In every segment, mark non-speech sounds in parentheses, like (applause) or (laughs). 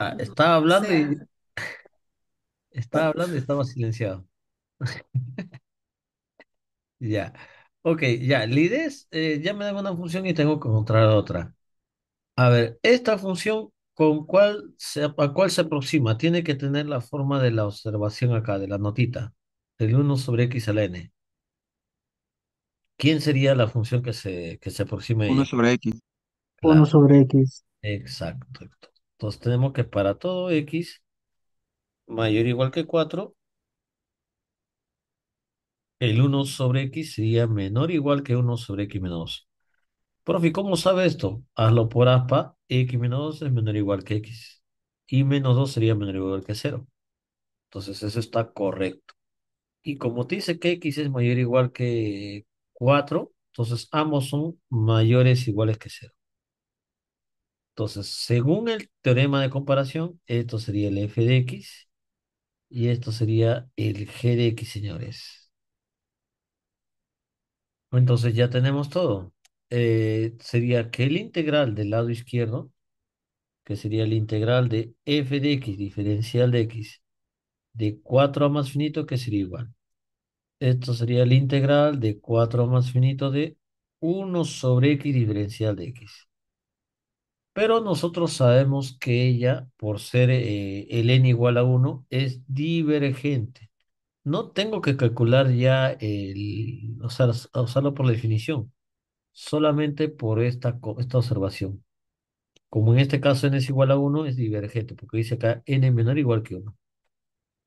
(laughs) (laughs) estaba hablando y estaba hablando estaba silenciado. (laughs) Ya. Ok, ya. Lides, eh, ya me da una función y tengo que encontrar otra. A ver, esta función con cuál se, a cuál se aproxima, tiene que tener la forma de la observación acá, de la notita, del 1 sobre x al n. ¿Quién sería la función que se, que se aproxima 1 sobre X. 1 sobre X. exacto. Entonces tenemos que para todo x mayor o igual que 4, el 1 sobre x sería menor o igual que 1 sobre x menos 2. Profi, ¿cómo sabe esto? Hazlo por aspa, x menos 2 es menor o igual que x. Y menos 2 sería menor o igual que 0. Entonces eso está correcto. Y como te dice que x es mayor o igual que 4, entonces ambos son mayores o iguales que 0. Entonces, según el teorema de comparación, esto sería el f de x y esto sería el g de x, señores. Entonces ya tenemos todo. Eh, sería que el integral del lado izquierdo, que sería el integral de f de x, diferencial de x, de 4 a más finito, que sería igual. Esto sería el integral de 4 a más finito de 1 sobre x diferencial de x. Pero nosotros sabemos que ella, por ser eh, el n igual a 1, es divergente. No tengo que calcular ya, el, o sea, usarlo por la definición, solamente por esta, esta observación. Como en este caso n es igual a 1, es divergente, porque dice acá n menor igual que 1.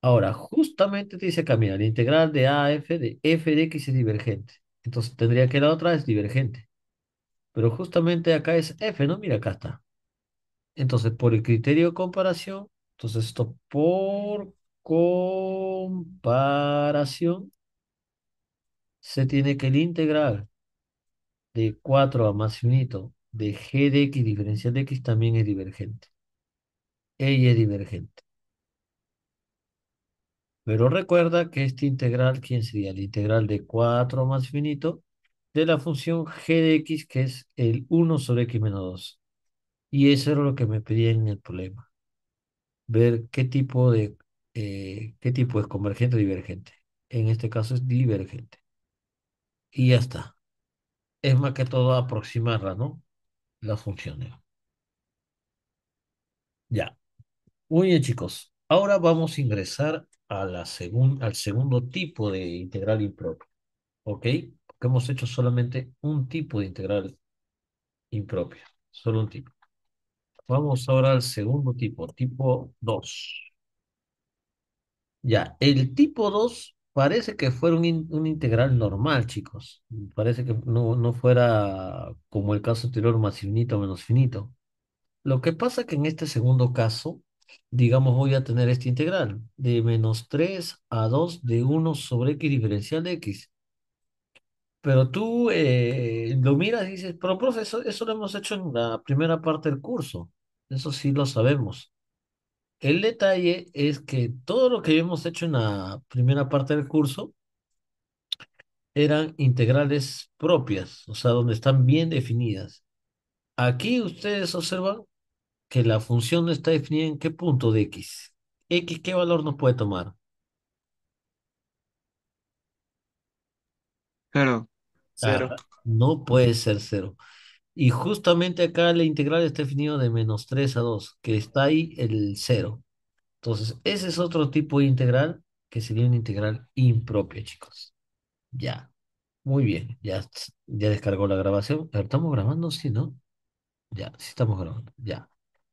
Ahora, justamente te dice acá, mira, la integral de a a f de f de x es divergente. Entonces tendría que la otra es divergente. Pero justamente acá es F, ¿no? Mira, acá está. Entonces, por el criterio de comparación, entonces esto por comparación se tiene que el integral de 4 a más finito de g de x diferencial de x también es divergente. Ella es divergente. Pero recuerda que este integral, ¿quién sería? El integral de 4 más finito de la función g de x, que es el 1 sobre x menos 2. Y eso era lo que me pedían en el problema. Ver qué tipo de eh, qué tipo es convergente o divergente. En este caso es divergente. Y ya está. Es más que todo aproximarla, ¿no? La función. Ya. Muy bien, chicos. Ahora vamos a ingresar a la al segundo tipo de integral impropia. ¿Ok? hemos hecho solamente un tipo de integral impropia, solo un tipo. Vamos ahora al segundo tipo, tipo 2. Ya, el tipo 2 parece que fuera un, integral normal, chicos. Parece que no, no, fuera como el caso anterior, más finito menos finito. Lo que pasa que en este segundo caso, digamos, voy a tener este integral de menos 3 a 2 de 1 sobre x diferencial de x. Pero tú eh, lo miras y dices, pero profesor, eso, eso lo hemos hecho en la primera parte del curso. Eso sí lo sabemos. El detalle es que todo lo que hemos hecho en la primera parte del curso eran integrales propias, o sea, donde están bien definidas. Aquí ustedes observan que la función está definida en qué punto de x. ¿X qué valor nos puede tomar? Claro, Cero. no puede ser cero. Y justamente acá la integral está definida de menos 3 a 2, que está ahí el cero. Entonces, ese es otro tipo de integral que sería una integral impropia, chicos. Ya. Muy bien. Ya, ya descargó la grabación. ¿Estamos grabando? Sí, ¿no? Ya, sí estamos grabando. Ya.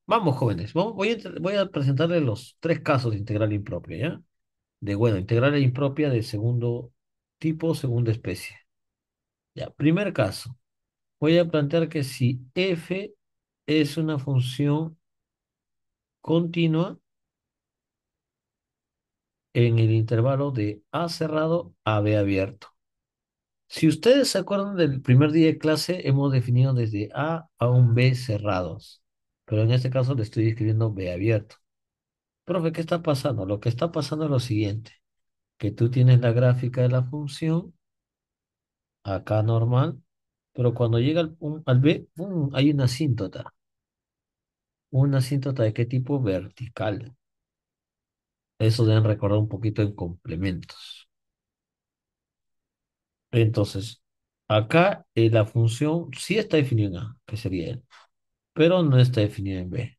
Vamos, jóvenes. voy, a, voy a presentarles los tres casos de integral impropia, ¿ya? De, bueno, integral e impropia de segundo tipo, segunda especie. Ya, primer caso. Voy a plantear que si f es una función continua en el intervalo de A cerrado a B abierto. Si ustedes se acuerdan del primer día de clase, hemos definido desde A a un B cerrados. Pero en este caso le estoy escribiendo B abierto. Profe, ¿qué está pasando? Lo que está pasando es lo siguiente. Que tú tienes la gráfica de la función acá normal, pero cuando llega al, B, hay una asíntota. Una asíntota de qué tipo vertical. Eso deben recordar un poquito en complementos. Entonces, acá eh, la función sí está definida en A, que sería él pero no está definida en B.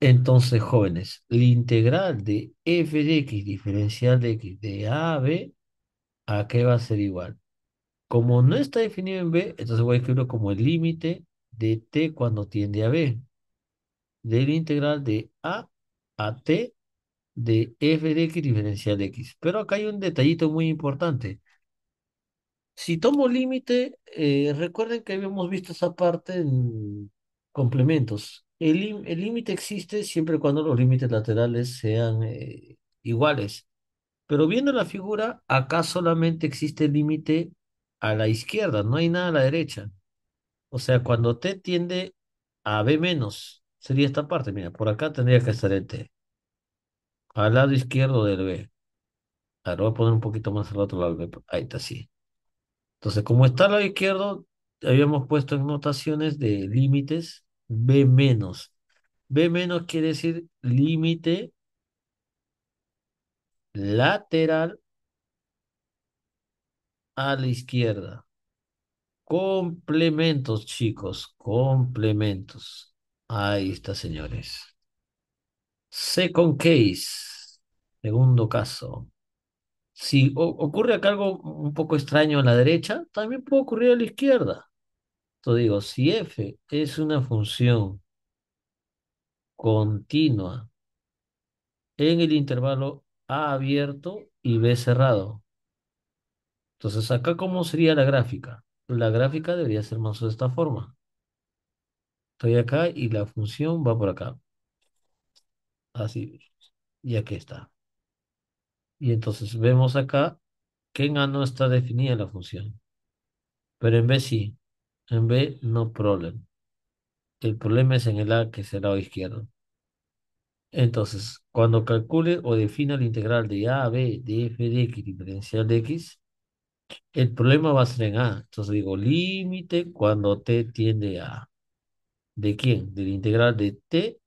Entonces, jóvenes, la integral de f de x diferencial de x de a a b, ¿a qué va a ser igual? Como no está definido en B, entonces voy a escribirlo como el límite de T cuando tiende a B. Del integral de A a T de f de x diferencial de x. Pero acá hay un detallito muy importante. Si tomo límite, eh, recuerden que habíamos visto esa parte en complementos. El límite existe siempre cuando los límites laterales sean eh, iguales. Pero viendo la figura, acá solamente existe el límite a la izquierda, no hay nada a la derecha. O sea, cuando T tiende a B menos, sería esta parte, mira, por acá tendría que estar el T. Al lado izquierdo del B. Ahora voy a poner un poquito más al otro lado. Ahí está, sí. Entonces, como está al lado izquierdo, habíamos puesto en notaciones de límites B menos. B menos quiere decir límite lateral a la izquierda. Complementos, chicos, complementos. Ahí está, señores. Second case, segundo caso. Si ocurre acá algo un poco extraño a la derecha, también puede ocurrir a la izquierda. Entonces digo, si f es una función continua en el intervalo a abierto y b cerrado, entonces, acá, ¿cómo sería la gráfica? La gráfica debería ser más o de esta forma. Estoy acá y la función va por acá. Así. Y aquí está. Y entonces vemos acá que en A no está definida la función. Pero en B sí. En B no problem. El problema es en el A, que es el lado izquierdo. Entonces, cuando calcule o defina la integral de A a B de f de x diferencial de x, el problema va a ser en A. Entonces digo, límite cuando t tiende a ¿De quién? Del integral de t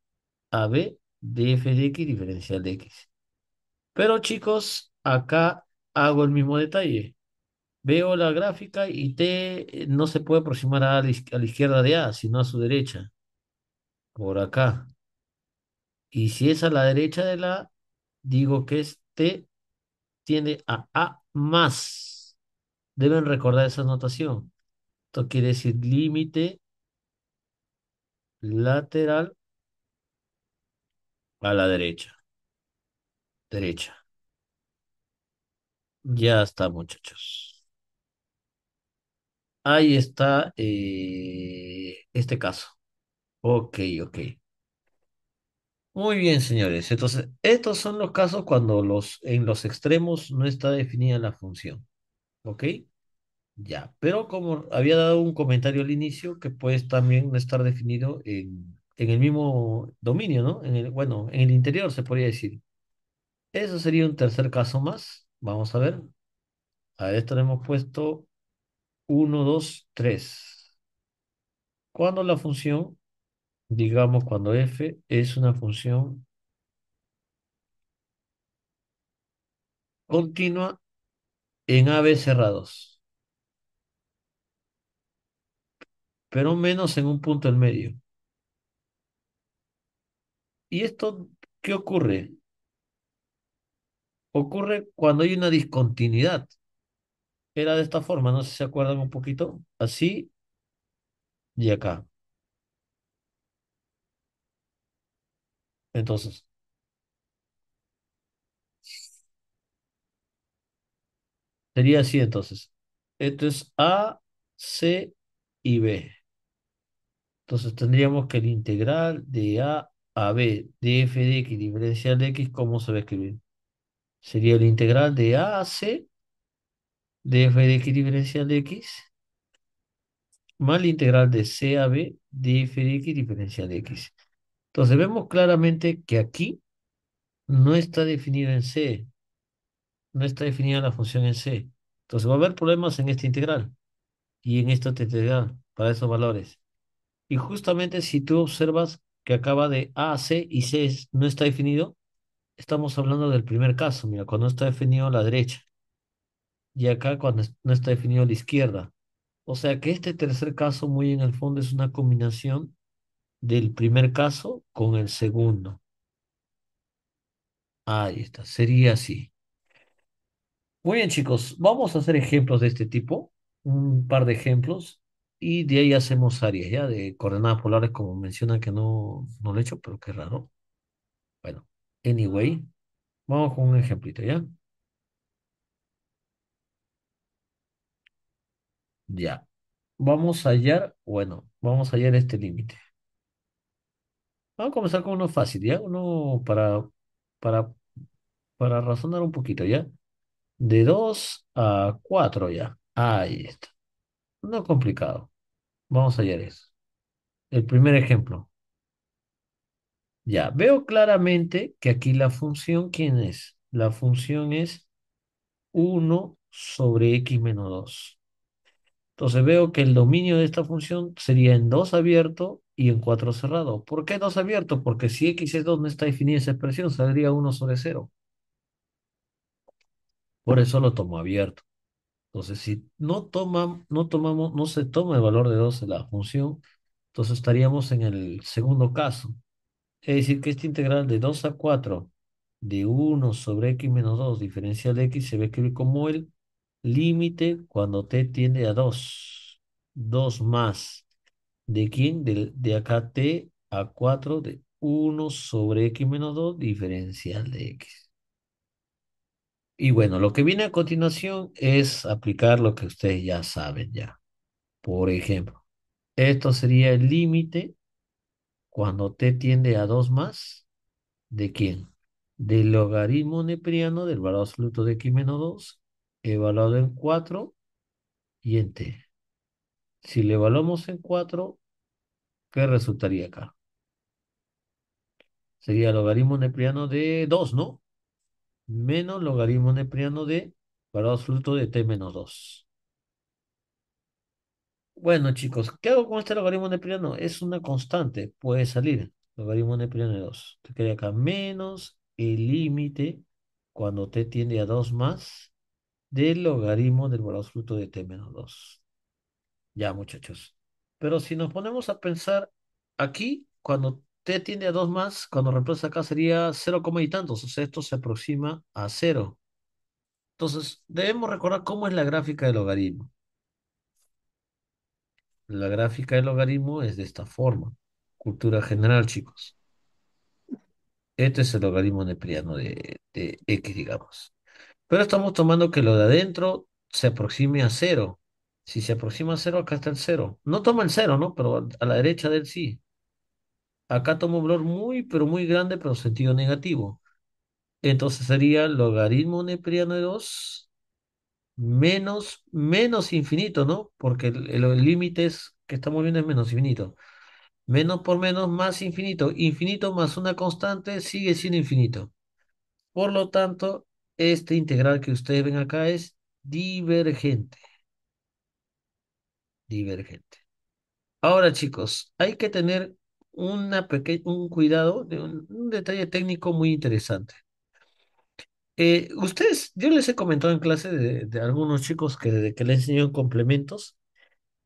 a b de f de x diferencial de x. Pero chicos, acá hago el mismo detalle. Veo la gráfica y t eh, no se puede aproximar a, la izquierda de A, sino a su derecha. Por acá. Y si es a la derecha de la, digo que es t tiende a A más deben recordar esa notación. Esto quiere decir límite lateral a la derecha. Derecha. Ya está, muchachos. Ahí está eh, este caso. Ok, ok. Muy bien, señores. Entonces, estos son los casos cuando los, en los extremos no está definida la función. ¿Ok? Ya, pero como había dado un comentario al inicio, que puede también estar definido en, en el mismo dominio, ¿no? En el, bueno, en el interior se podría decir. Eso sería un tercer caso más. Vamos a ver. A esto le hemos puesto 1, 2, 3. Cuando la función, digamos cuando f es una función continua en AB cerrados. pero menos en un punto en medio. ¿Y esto qué ocurre? Ocurre cuando hay una discontinuidad. Era de esta forma, no sé si se acuerdan un poquito, así y acá. Entonces, sería así entonces. Esto es A, C y B. Entonces tendríamos que el integral de A a B de f de x diferencial de x, ¿cómo se va a escribir? Sería el integral de A a C de f de x diferencial de x más la integral de C a B de f de x diferencial de x. Entonces vemos claramente que aquí no está definida en C, no está definida la función en C. Entonces va a haber problemas en esta integral y en esta integral para esos valores. Y justamente si tú observas que acaba de A C y C no está definido, estamos hablando del primer caso, mira, cuando está definido la derecha. Y acá cuando no está definido la izquierda. O sea que este tercer caso muy en el fondo es una combinación del primer caso con el segundo. Ahí está, sería así. Muy bien chicos, vamos a hacer ejemplos de este tipo, un par de ejemplos y de ahí hacemos áreas ya de coordenadas polares, como mencionan que no, no lo he hecho, pero qué raro. Bueno, anyway, vamos con un ejemplito ya. Ya. Vamos a hallar, bueno, vamos a hallar este límite. Vamos a comenzar con uno fácil, ¿ya? Uno para, para, para razonar un poquito, ¿ya? De 2 a 4, ¿ya? Ahí está. No complicado. Vamos a hallar eso. El primer ejemplo. Ya, veo claramente que aquí la función, ¿quién es? La función es 1 sobre x menos 2. Entonces veo que el dominio de esta función sería en 2 abierto y en 4 cerrado. ¿Por qué 2 abierto? Porque si x es 2 no está definida esa expresión, saldría 1 sobre 0. Por eso lo tomo abierto. Entonces, si no se toma el valor de 2 en la función, entonces estaríamos en el segundo caso. Es decir, que esta integral de 2 a 4 de 1 sobre x menos 2 diferencial de x se ve escribir como el límite cuando t tiende a 2. 2 más. ¿De quién? de acá t a 4 de 1 sobre x menos 2 diferencial de x. Y bueno, lo que viene a continuación es aplicar lo que ustedes ya saben ya. Por ejemplo, esto sería el límite cuando t tiende a 2 más. ¿De quién? Del logaritmo nepriano del valor absoluto de x menos 2, evaluado en 4 y en t. Si le evaluamos en 4, ¿qué resultaría acá? Sería logaritmo nepriano de 2, ¿no? menos logaritmo neperiano de valor absoluto de t menos 2. Bueno, chicos, ¿qué hago con este logaritmo neperiano? Es una constante, puede salir. Logaritmo neperiano de 2. Te queda acá menos el límite cuando t tiende a 2 más del logaritmo del valor absoluto de t menos 2. Ya, muchachos. Pero si nos ponemos a pensar aquí, cuando usted tiene a dos más, cuando reemplaza acá sería 0, y tantos. O sea, esto se aproxima a 0. Entonces, debemos recordar cómo es la gráfica del logaritmo. La gráfica del logaritmo es de esta forma. Cultura general, chicos. Este es el logaritmo neperiano de, de X, digamos. Pero estamos tomando que lo de adentro se aproxime a cero Si se aproxima a cero, acá está el 0. No toma el cero, ¿no? Pero a la derecha del sí acá tomo un valor muy, pero muy grande, pero sentido negativo. Entonces sería logaritmo neperiano de 2 menos, menos infinito, ¿no? Porque el límite es, que estamos viendo es menos infinito. Menos por menos más infinito. Infinito más una constante sigue siendo infinito. Por lo tanto, este integral que ustedes ven acá es divergente. Divergente. Ahora, chicos, hay que tener una un cuidado, de un, detalle técnico muy interesante. Eh, ustedes, yo les he comentado en clase de, algunos chicos que desde que les enseñaron complementos,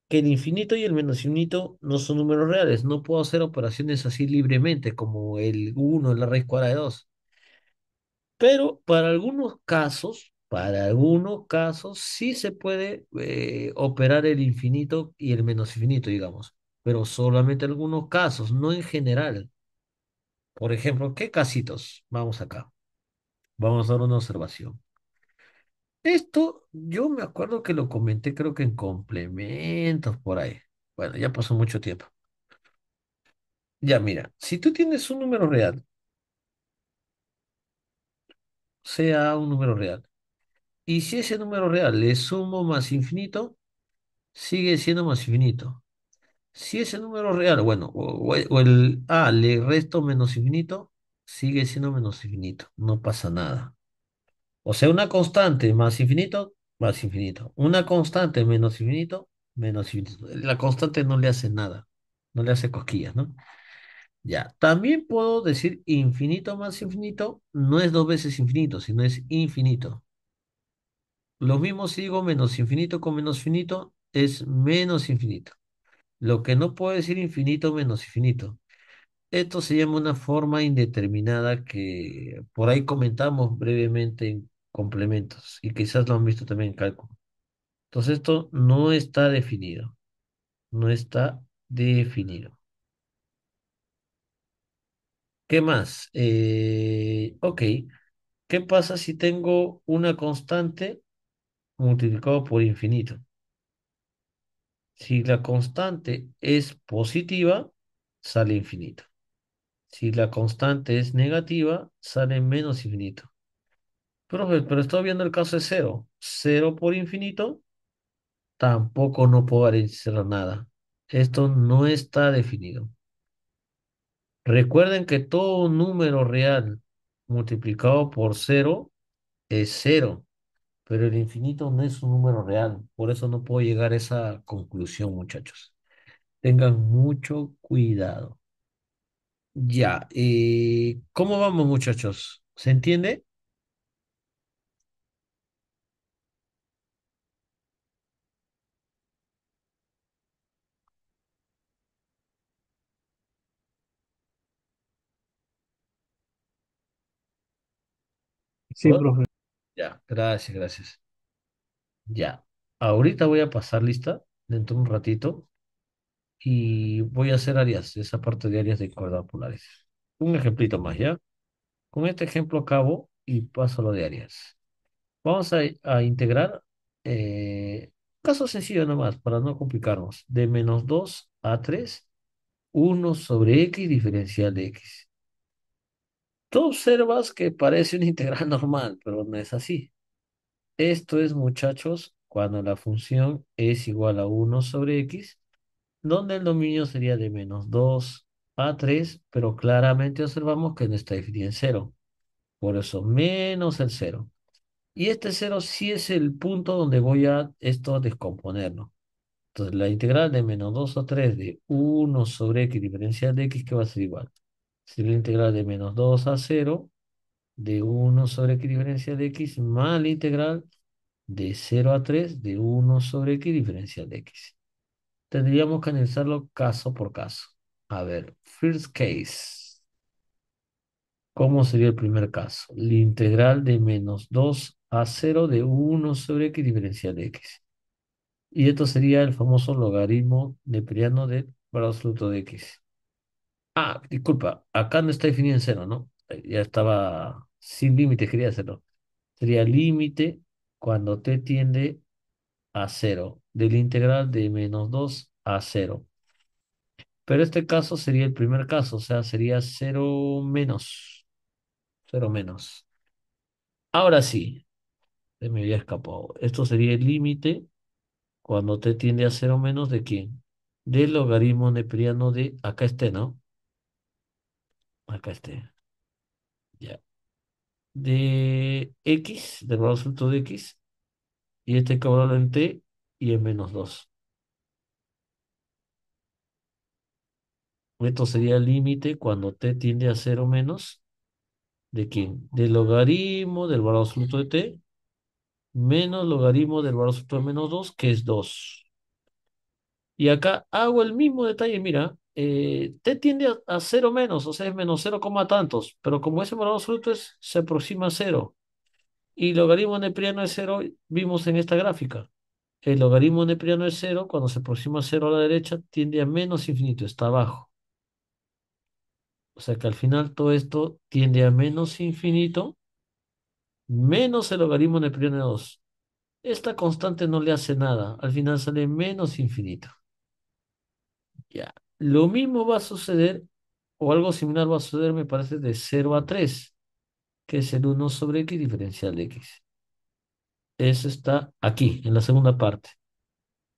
que el infinito y el menos infinito no son números reales. No puedo hacer operaciones así libremente como el 1, la raíz cuadrada de 2. Pero para algunos casos, para algunos casos sí se puede eh, operar el infinito y el menos infinito, digamos pero solamente algunos casos, no en general. Por ejemplo, ¿qué casitos? Vamos acá. Vamos a dar una observación. Esto yo me acuerdo que lo comenté creo que en complementos por ahí. Bueno, ya pasó mucho tiempo. Ya mira, si tú tienes un número real, sea un número real, y si ese número real le sumo más infinito, sigue siendo más infinito. Si ese número real, bueno, o, el A le resto menos infinito, sigue siendo menos infinito, no pasa nada. O sea, una constante más infinito, más infinito. Una constante menos infinito, menos infinito. La constante no le hace nada, no le hace cosquillas, ¿no? Ya, también puedo decir infinito más infinito, no es dos veces infinito, sino es infinito. Lo mismo si digo menos infinito con menos finito, es menos infinito. Lo que no puede decir infinito menos infinito. Esto se llama una forma indeterminada que por ahí comentamos brevemente en complementos y quizás lo han visto también en cálculo. Entonces esto no está definido. No está definido. ¿Qué más? Eh, ok. ¿Qué pasa si tengo una constante multiplicado por infinito? Si la constante es positiva, sale infinito. Si la constante es negativa, sale menos infinito. Profe, pero estoy viendo el caso de cero. Cero por infinito, tampoco no puedo hacer nada. Esto no está definido. Recuerden que todo número real multiplicado por cero es cero pero el infinito no es un número real, por eso no puedo llegar a esa conclusión, muchachos. Tengan mucho cuidado. Ya, eh, ¿cómo vamos, muchachos? ¿Se entiende? Sí, profe. Ya, gracias, gracias. Ya. Ahorita voy a pasar lista dentro de un ratito y voy a hacer áreas, esa parte de áreas de cuadrados polares. Un ejemplito más, ¿ya? Con este ejemplo acabo y paso a lo de áreas. Vamos a, integrar, eh, caso sencillo nomás, para no complicarnos, de menos 2 a 3, 1 sobre x diferencial de x. Tú observas que parece una integral (laughs) normal, pero no es así. Esto es, muchachos, cuando la función es igual a 1 sobre x, donde el dominio sería de menos 2 a 3, pero claramente observamos que no está definida en 0. Por eso, menos el 0. Y este 0 sí es el punto donde voy a esto descomponerlo. Entonces, la integral de menos 2 a 3 de 1 sobre x diferencial de x, que va a ser igual si la integral de menos 2 a 0 de 1 sobre x diferencial de x más la integral de 0 a 3 de 1 sobre x diferencial de x. Tendríamos que analizarlo caso por caso. A ver, first case. ¿Cómo sería el primer caso? La integral de menos 2 a 0 de 1 sobre x diferencial de x. Y esto sería el famoso logaritmo neperiano de absoluto de x. Ah, disculpa, acá no está definido en cero, ¿no? Eh, ya estaba sin límite, quería hacerlo. Sería límite cuando t tiende a cero, del integral de menos 2 a cero. Pero este caso sería el primer caso, o sea, sería cero menos. cero menos. Ahora sí, se me había escapado. Esto sería el límite cuando t tiende a cero menos de quién? Del logaritmo neperiano de acá este, ¿no? acá este. Ya. De x, del valor absoluto de x, y este cabrón en t y en menos 2. Esto sería el límite cuando t tiende a 0 menos. ¿De quién? Del logaritmo del valor absoluto de t menos logaritmo del valor absoluto de menos 2, que es 2. Y acá hago el mismo detalle, mira. Eh, T tiende a, 0 cero menos, o sea, es menos coma tantos, pero como ese valor absoluto es, se aproxima a cero. Y logaritmo nepriano es cero, vimos en esta gráfica. El logaritmo nepriano es cero, cuando se aproxima a cero a la derecha, tiende a menos infinito, está abajo. O sea que al final todo esto tiende a menos infinito, menos el logaritmo nepriano de 2. Esta constante no le hace nada, al final sale menos infinito. Ya. Lo mismo va a suceder, o algo similar va a suceder, me parece, de 0 a 3, que es el 1 sobre x diferencial de x. Eso está aquí, en la segunda parte.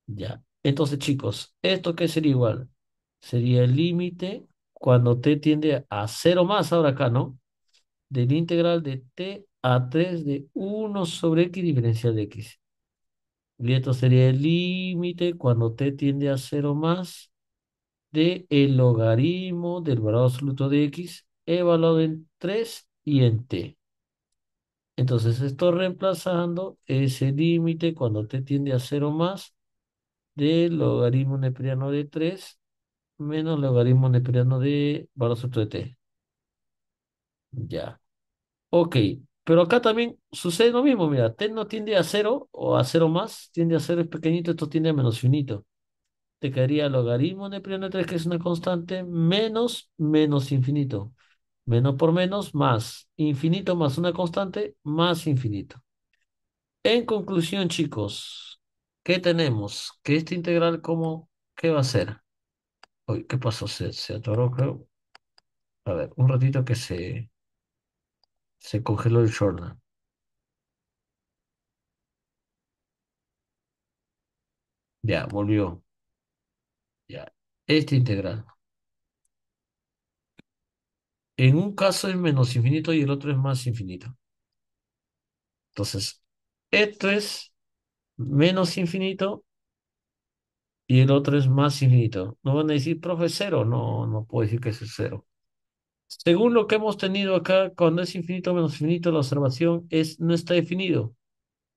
Ya. Entonces, chicos, ¿esto qué sería igual? Sería el límite cuando t tiende a 0 más, ahora acá, ¿no? Del integral de t a 3 de 1 sobre x diferencial de x. Y esto sería el límite cuando t tiende a 0 más de el logaritmo del valor absoluto de x evaluado en 3 y en t. Entonces estoy reemplazando ese límite cuando t tiende a 0 más del logaritmo neperiano de 3 menos logaritmo neperiano de valor absoluto de t. Ya. Ok, pero acá también sucede lo mismo, mira, t no tiende a 0 o a 0 más, tiende a 0 es pequeñito, esto tiende a menos finito te quedaría logaritmo de pi 3, que es una constante, menos menos infinito. Menos por menos, más. Infinito más una constante, más infinito. En conclusión, chicos, ¿qué tenemos? Que esta integral, ¿cómo? ¿Qué va a ser? Uy, ¿qué pasó? Se, atoró, creo. A ver, un ratito que se, se congeló el short. Ya, volvió. Este integral. En un caso es menos infinito y el otro es más infinito. Entonces, esto es menos infinito y el otro es más infinito. No van a decir, profe, cero. No, no puedo decir que es cero. Según lo que hemos tenido acá, cuando es infinito menos infinito, la observación es no está definido.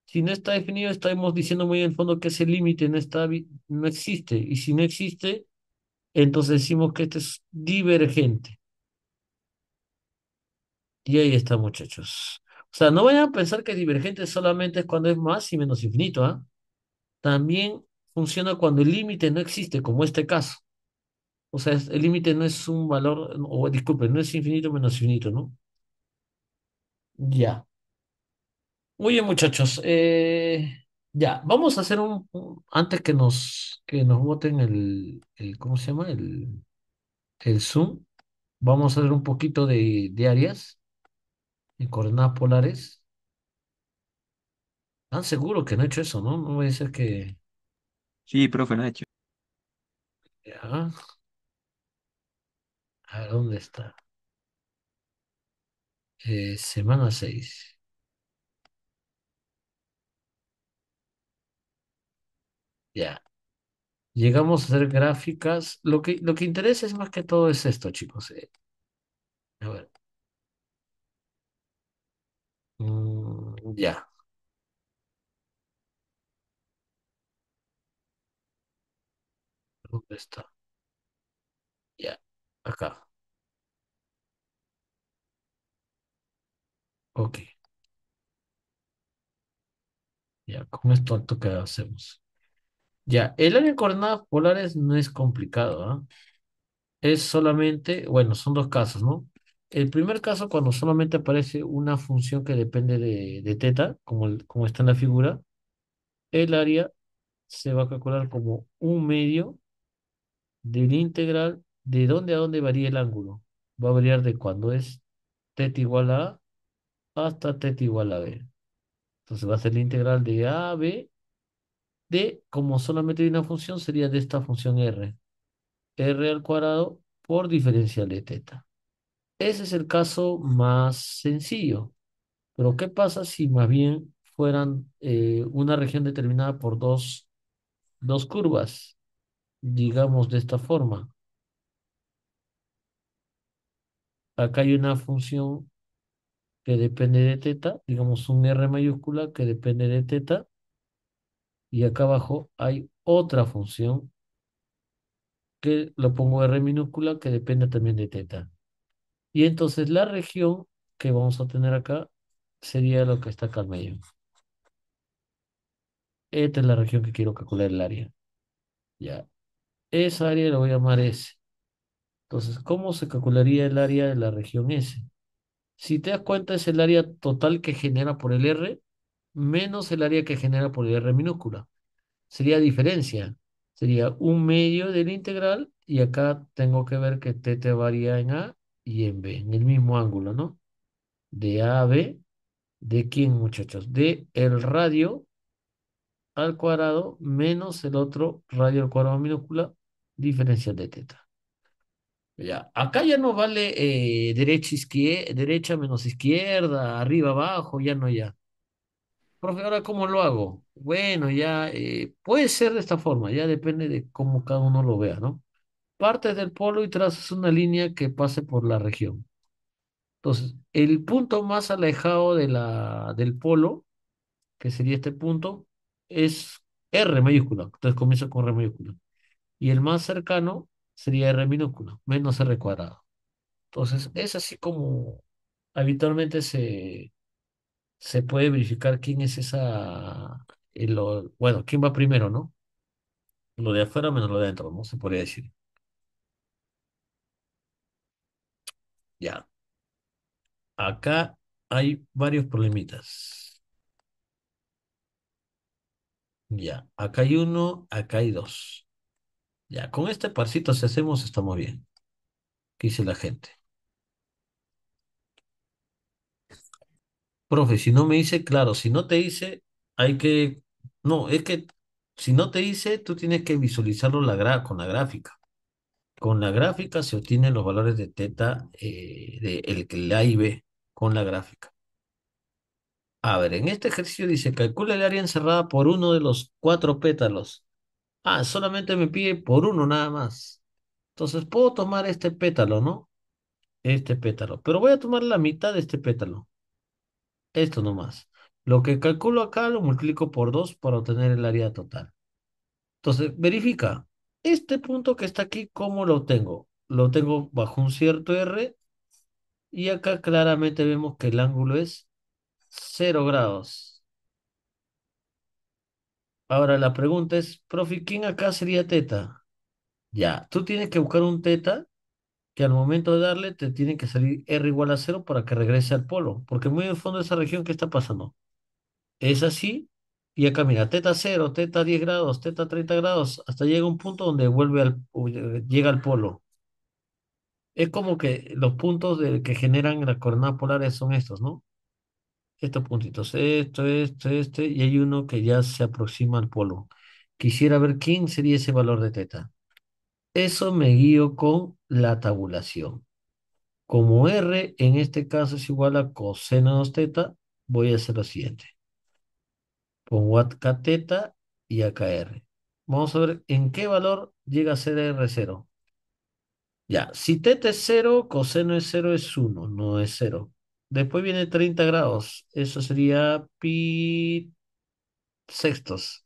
Si no está definido, estamos diciendo muy en el fondo que ese límite no, no existe. Y si no existe, entonces decimos que este es divergente. Y ahí está, muchachos. O sea, no vayan a pensar que divergente solamente es cuando es más y menos infinito. ¿ah? También funciona cuando el límite no existe, como este caso. O sea, el límite no es un valor, o disculpen, no es infinito menos infinito, ¿no? Ya. Muy bien, muchachos. Eh, ya, vamos a hacer un, antes que nos que nos voten el, el ¿cómo se llama? El, el Zoom. Vamos a hacer un poquito de, de áreas en coordenadas polares. Tan seguro que no he hecho eso, ¿no? No voy a decir que Sí, profe, no ha hecho. ya. A ¿dónde está? Eh, semana 6. Ya. Llegamos a hacer gráficas. Lo que, lo que interesa es más que todo es esto, chicos. Eh. A ver. Mm, ya. ¿Dónde está? Ya. Acá. Ok. Ya. Con esto, ¿esto que hacemos? Ya, el área en coordenadas polares no es complicado, ¿ah? Es solamente, bueno, son dos casos, ¿no? El primer caso, cuando solamente aparece una función que depende de, de teta, como, como está en la figura, el área se va a calcular como un medio del integral de dónde a dónde varía el ángulo. Va a variar de cuando es teta igual a A hasta teta igual a B. Entonces va a ser la integral de A a B de, como solamente hay una función, sería de esta función r. r al cuadrado por diferencial de teta. Ese es el caso más sencillo. Pero ¿qué pasa si más bien fueran eh, una región determinada por dos, dos curvas? Digamos de esta forma. Acá hay una función que depende de teta, digamos un R mayúscula que depende de teta y acá abajo hay otra función que lo pongo R minúscula que depende también de teta. Y entonces la región que vamos a tener acá sería lo que está acá al medio. Esta es la región que quiero calcular el área. Ya. Esa área la voy a llamar S. Entonces, ¿cómo se calcularía el área de la región S? Si te das cuenta, es el área total que genera por el R menos el área que genera por R minúscula. Sería diferencia. Sería un medio del integral y acá tengo que ver que t varía en A y en B, en el mismo ángulo, ¿no? De A B, ¿de quién, muchachos? De el radio al cuadrado menos el otro radio al cuadrado minúscula, diferencia de teta. Ya, acá ya no vale eh, derecha, izquierda, derecha menos izquierda, arriba, abajo, ya no, ya. Profe, ¿ahora cómo lo hago? Bueno, ya eh, puede ser de esta forma, ya depende de cómo cada uno lo vea, ¿no? Partes del polo y trazas una línea que pase por la región. Entonces, el punto más alejado de la, del polo, que sería este punto, es R mayúscula. Entonces comienzo con R mayúscula. Y el más cercano sería R minúscula, menos R cuadrado. Entonces, es así como habitualmente se, se puede verificar quién es esa, eh, bueno, quién va primero, ¿no? Lo de afuera menos lo de adentro, ¿no? Se podría decir. Ya. Acá hay varios problemitas. Ya. Acá hay uno, acá hay dos. Ya. Con este parcito, si hacemos, estamos bien. ¿Qué dice la gente? profe, si no me dice, claro, si no te dice, hay que, no, es que si no te dice, tú tienes que visualizarlo con la gráfica. Con la gráfica se obtienen los valores de teta eh, de el que A y B con la gráfica. A ver, en este ejercicio dice, calcula el área encerrada por uno de los cuatro pétalos. Ah, solamente me pide por uno nada más. Entonces puedo tomar este pétalo, ¿no? Este pétalo. Pero voy a tomar la mitad de este pétalo. Esto nomás. Lo que calculo acá lo multiplico por 2 para obtener el área total. Entonces, verifica. Este punto que está aquí, ¿cómo lo tengo? Lo tengo bajo un cierto R. Y acá claramente vemos que el ángulo es 0 grados. Ahora la pregunta es, profe, ¿quién acá sería teta? Ya, tú tienes que buscar un teta al momento de darle te tiene que salir R igual a cero para que regrese al polo, porque muy en el fondo de esa región, ¿qué está pasando? Es así, y acá mira, teta cero, teta 10 grados, teta 30 grados, hasta llega un punto donde vuelve al, eh, llega al polo. Es como que los puntos de, que generan la coordenadas polares son estos, ¿no? Estos puntitos, esto, esto, este, y hay uno que ya se aproxima al polo. Quisiera ver quién sería ese valor de teta. Eso me guío con la tabulación. Como R en este caso es igual a coseno de 2 teta, voy a hacer lo siguiente. Pongo acá teta y acá R. Vamos a ver en qué valor llega a ser R0. Ya, si teta es 0, coseno es 0 es 1, no es 0. Después viene 30 grados, eso sería pi sextos.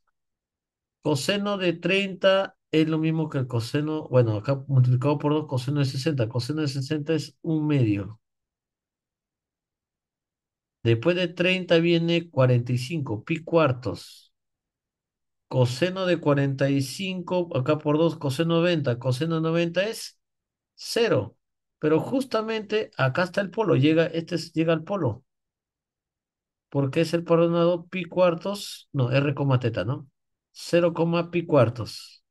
Coseno de 30 es lo mismo que el coseno, bueno, acá multiplicado por 2, coseno de 60. Coseno de 60 es un medio. Después de 30 viene 45, pi cuartos. Coseno de 45, acá por 2, coseno 90. Coseno de 90 es 0. Pero justamente acá está el polo, llega, este llega al polo. Porque es el coordenado pi cuartos, no, r, coma teta, ¿no? 0, pi cuartos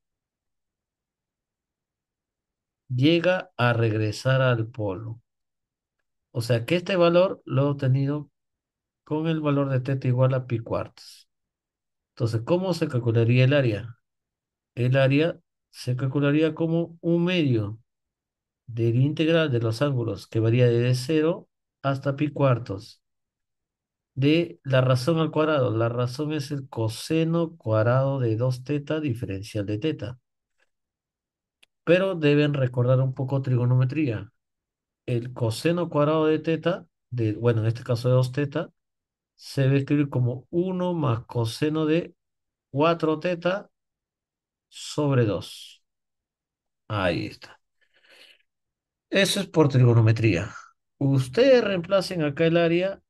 llega a regresar al polo. O sea que este valor lo he obtenido con el valor de teta igual a pi cuartos. Entonces, ¿cómo se calcularía el área? El área se calcularía como un medio del integral de los ángulos que varía desde 0 hasta pi cuartos de la razón al cuadrado. La razón es el coseno cuadrado de 2 teta diferencial de teta pero deben recordar un poco trigonometría. El coseno cuadrado de teta, de, bueno, en este caso de 2 teta, se debe escribir como 1 más coseno de 4 teta sobre 2. Ahí está. Eso es por trigonometría. Ustedes reemplacen acá el área,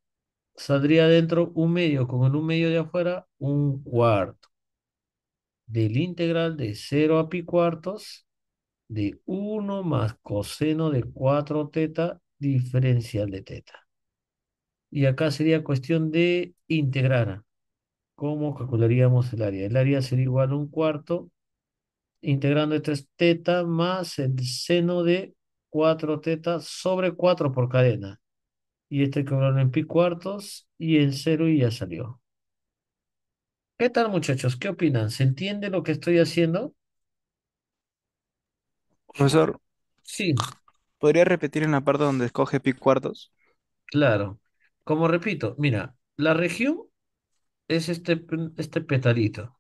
saldría dentro un medio, con el un medio de afuera, un cuarto. Del integral de 0 a pi cuartos, de 1 más coseno de 4 teta diferencial de teta. Y acá sería cuestión de integrar. ¿Cómo calcularíamos el área? El área sería igual a un cuarto, integrando esto es teta más el seno de 4 teta sobre 4 por cadena. Y este hay en pi cuartos y en cero y ya salió. ¿Qué tal muchachos? ¿Qué opinan? ¿Se entiende lo que estoy haciendo? Profesor, Sí, ¿podría repetir en la parte donde escoge pic cuartos? claro. Como repito, mira, la región es este, este petalito.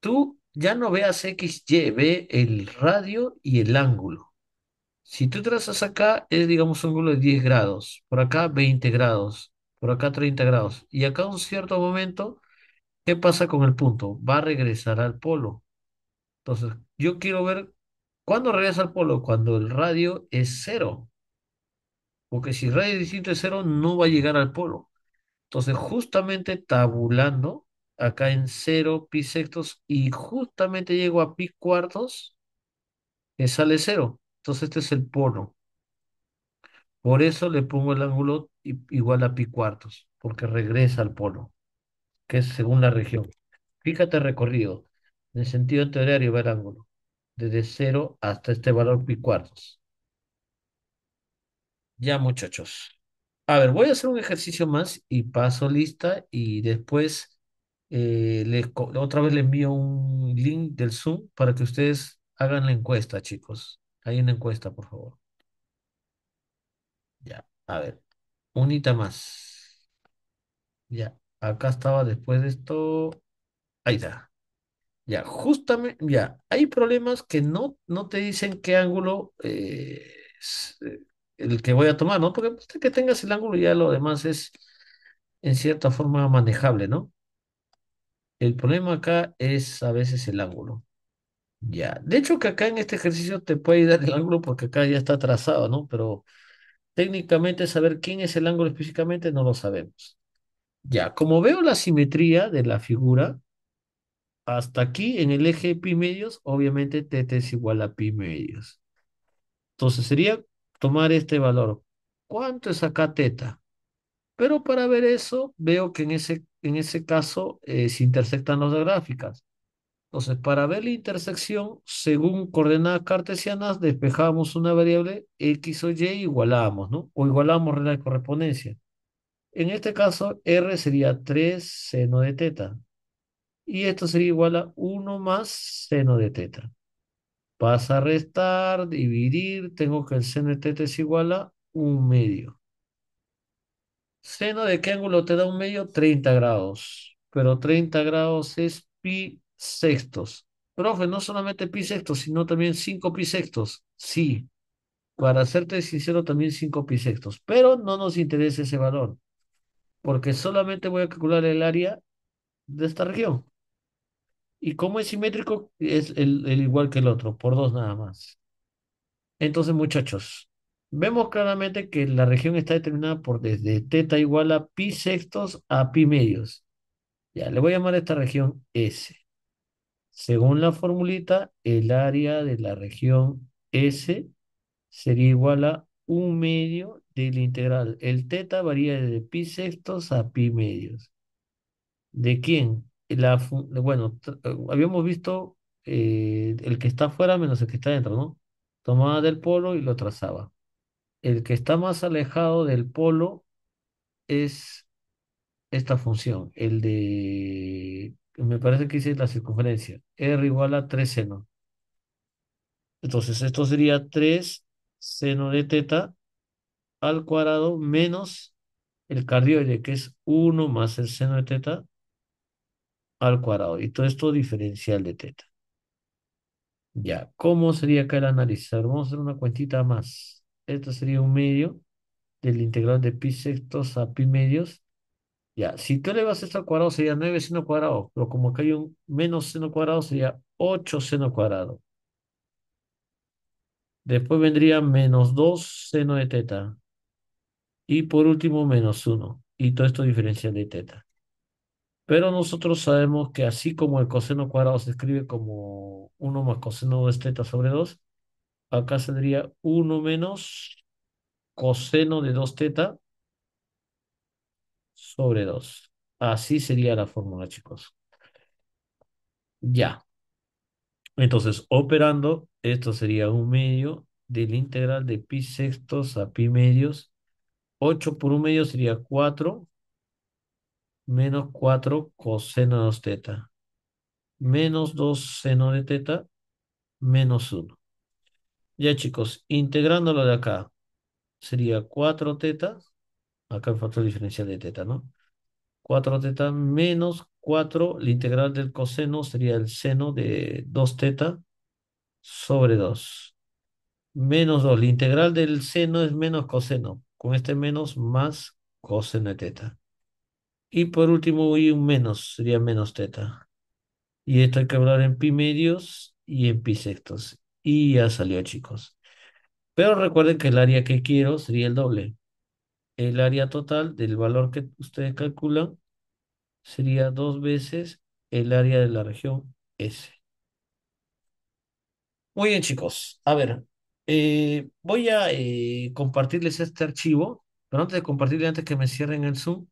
Tú ya no veas X, Y, ve el radio y el ángulo. Si tú trazas acá, es digamos un ángulo de 10 grados, por acá 20 grados, por acá 30 grados, y acá un cierto momento, ¿qué pasa con el punto? Va a regresar al polo. Entonces, yo quiero ver ¿Cuándo regresa al polo? Cuando el radio es cero. Porque si el radio distinto es cero, no va a llegar al polo. Entonces, justamente tabulando, acá en cero, pi sextos, y justamente llego a pi cuartos, que sale cero. Entonces, este es el polo. Por eso le pongo el ángulo igual a pi cuartos, porque regresa al polo, que es según la región. Fíjate el recorrido. En el sentido anterior va el ángulo desde cero hasta este valor pi cuartos. Ya muchachos. A ver, voy a hacer un ejercicio más y paso lista y después eh, otra vez les envío un link del Zoom para que ustedes hagan la encuesta, chicos. Hay una encuesta, por favor. Ya, a ver. Unita más. Ya, acá estaba después de esto. Ahí está. Ya, justamente, ya, hay problemas que no, no te dicen qué ángulo eh, es eh, el que voy a tomar, ¿no? Porque hasta pues, que tengas el ángulo ya lo demás es en cierta forma manejable, ¿no? El problema acá es a veces el ángulo. Ya, de hecho que acá en este ejercicio te puede dar el ángulo porque acá ya está trazado, ¿no? Pero técnicamente saber quién es el ángulo específicamente no lo sabemos. Ya, como veo la simetría de la figura, hasta aquí, en el eje de pi medios, obviamente teta es igual a pi medios. Entonces sería tomar este valor. ¿Cuánto es acá teta? Pero para ver eso, veo que en ese, en ese caso eh, se intersectan las gráficas. Entonces, para ver la intersección, según coordenadas cartesianas, despejamos una variable x o y igualamos, ¿no? O igualamos la de correspondencia. En este caso, r sería 3 seno de teta. Y esto sería igual a 1 más seno de teta. Pasa a restar, dividir, tengo que el seno de teta es igual a 1 medio. ¿Seno de qué ángulo te da un medio? 30 grados. Pero 30 grados es pi sextos. Profe, no solamente pi sextos, sino también 5 pi sextos. Sí, para serte sincero, también 5 pi sextos. Pero no nos interesa ese valor, porque solamente voy a calcular el área de esta región. ¿Y como es simétrico? Es el, igual que el otro, por dos nada más. Entonces, muchachos, vemos claramente que la región está determinada por desde teta igual a pi sextos a pi medios. Ya, le voy a llamar a esta región S. Según la formulita, el área de la región S sería igual a un medio del integral. El teta varía desde pi sextos a pi medios. ¿De quién? la, bueno, eh, habíamos visto eh, el que está afuera menos el que está dentro, ¿no? Tomaba del polo y lo trazaba. El que está más alejado del polo es esta función, el de, me parece que dice la circunferencia, R igual a 3 seno. Entonces, esto sería 3 seno de teta al cuadrado menos el cardioide, que es 1 más el seno de teta al cuadrado. Y todo esto diferencial de teta. Ya, ¿cómo sería acá el analizar? Vamos a hacer una cuentita más. Esto sería un medio del integral de pi sextos a pi medios. Ya, si tú elevas esto al cuadrado sería nueve seno cuadrado, pero como acá hay un menos seno cuadrado sería 8 seno cuadrado. Después vendría menos 2 seno de teta. Y por último menos 1. Y todo esto diferencial de teta. Pero nosotros sabemos que así como el coseno cuadrado se escribe como 1 más coseno de 2 teta sobre 2, acá saldría 1 menos coseno de 2 teta sobre 2. Así sería la fórmula, chicos. Ya. Entonces, operando, esto sería un medio del integral de pi sextos a pi medios. 8 por un medio sería 4 menos 4 coseno de 2 teta, menos 2 seno de teta, menos 1. Ya chicos, Integrando lo de acá, sería 4 teta, acá el factor diferencial de teta, ¿no? 4 teta menos 4, la integral del coseno sería el seno de 2 teta sobre 2. Menos 2, la integral del seno es menos coseno, con este menos más coseno de teta. Y por último, a un menos, sería menos teta. Y esto hay que hablar en pi medios y en pi sextos. Y ya salió, chicos. Pero recuerden que el área que quiero sería el doble. El área total del valor que ustedes calculan sería dos veces el área de la región S. Muy bien, chicos. A ver, eh, voy a eh, compartirles este archivo, pero antes de compartirle, antes que me cierren el Zoom,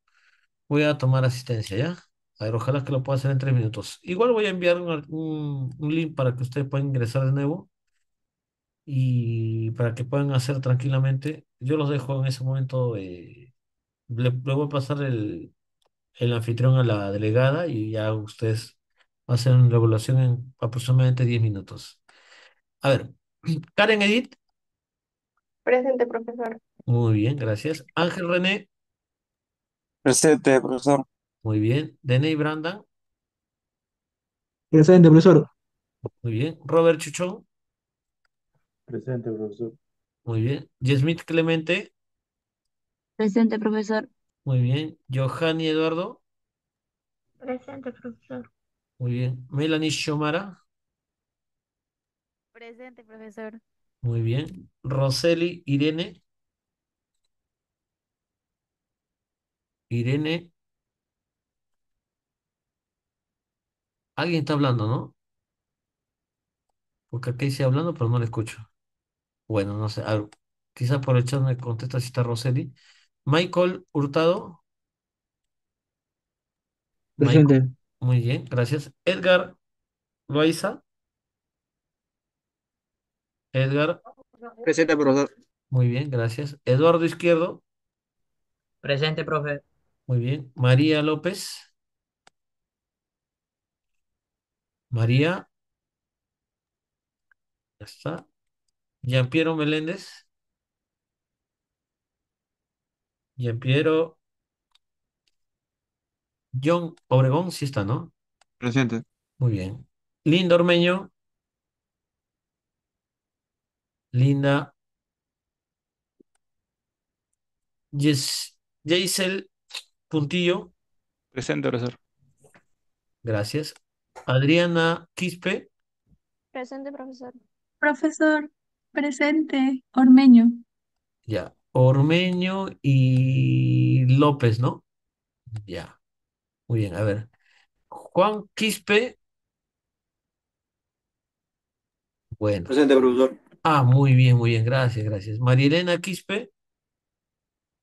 Voy a tomar asistencia, ¿ya? A ver, ojalá que lo pueda hacer en tres minutos. Igual voy a enviar un, un, link para que ustedes puedan ingresar de nuevo y para que puedan hacer tranquilamente. Yo los dejo en ese momento, eh, le, voy a pasar el, el anfitrión a la delegada y ya ustedes hacen la evaluación en aproximadamente diez minutos. A ver, (clears throat) Karen Edith. Presente, profesor. Muy bien, gracias. Ángel René. Presente, profesor. Muy bien. Dene y Presente, profesor. Muy bien. Robert Chuchón. Presente, profesor. Muy bien. Yesmith Clemente. Presente, profesor. Muy bien. Johanny Eduardo. Presente, profesor. Muy bien. Melanie Chomara. Presente, profesor. Muy bien. Roseli Irene. Irene. Alguien está hablando, ¿no? Porque aquí dice hablando, pero no le escucho. Bueno, no sé. quizás por echarme contesta si está Roseli. Michael Hurtado. Muy bien, gracias. Edgar Loaiza. Edgar. Presente, profesor. Muy bien, gracias. Eduardo Izquierdo. Presente, profe. Muy bien. María López. María. Ya está. Piero Meléndez. Piero. John Obregón, sí está, ¿no? Presente. Muy bien. Linda Ormeño. Linda. Yes. Puntillo. Presente, profesor. Gracias. Adriana Quispe. Presente, profesor. Profesor, presente. Ormeño. Ya. Ormeño y López, ¿no? Ya. Muy bien, a ver. Juan Quispe. Bueno. Presente, profesor. Ah, muy bien, muy bien. Gracias, gracias. Marilena Quispe.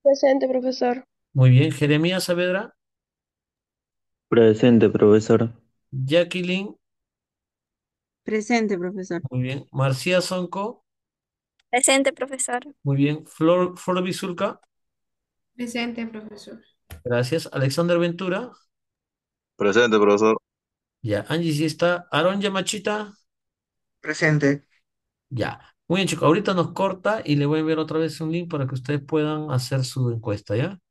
Presente, profesor. Muy bien, Jeremías Saavedra, Presente, profesor. Jacqueline, Presente, profesor. muy bien, Marcía Sonco, Presente, profesor. muy bien, Flor, Flor Presente, profesor. gracias, Alexander Ventura, Presente, profesor. ya, Angie sí está, Aaron Yamachita, Presente. ya. Muy bien, chicos, ahorita nos corta y le voy a enviar otra vez un link para que ustedes puedan hacer su encuesta, ¿ya?